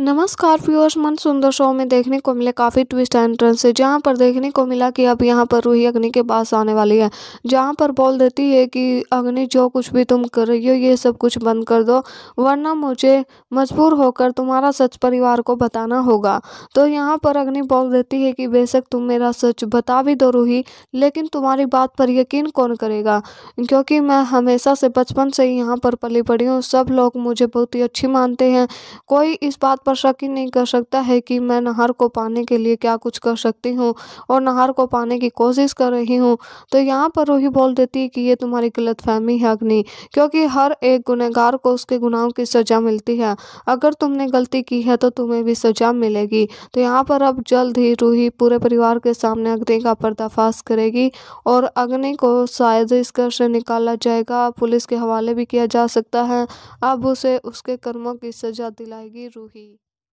नमस्कार व्यूअर्स मन सुंदर शो में देखने को मिले काफ़ी ट्विस्ट एंट्रेंस है जहाँ पर देखने को मिला कि अब यहाँ पर रूही अग्नि के पास आने वाली है जहाँ पर बोल देती है कि अग्नि जो कुछ भी तुम कर रही हो ये सब कुछ बंद कर दो वरना मुझे मजबूर होकर तुम्हारा सच परिवार को बताना होगा तो यहाँ पर अग्नि बोल देती है कि बेशक तुम मेरा सच बता भी दो रूही लेकिन तुम्हारी बात पर यकीन कौन करेगा क्योंकि मैं हमेशा से बचपन से ही यहाँ पर पली पड़ी हूँ सब लोग मुझे बहुत ही अच्छी मानते हैं कोई इस बात पर शक ही नहीं कर सकता है कि मैं नहर को पाने के लिए क्या कुछ कर सकती हूँ और नहर को पाने की कोशिश कर रही हूँ तो यहाँ पर रूही बोल देती है कि ये तुम्हारी गलत फहमी है अग्नि क्योंकि हर एक गुनहगार को उसके गुनाहों की सज़ा मिलती है अगर तुमने गलती की है तो तुम्हें भी सज़ा मिलेगी तो यहाँ पर अब जल्द ही रूही पूरे परिवार के सामने अग्नि का पर्दाफाश करेगी और अग्नि को शायद इस घर से निकाला जाएगा पुलिस के हवाले भी किया जा सकता है अब उसे उसके कर्मों की सज़ा दिलाएगी रूही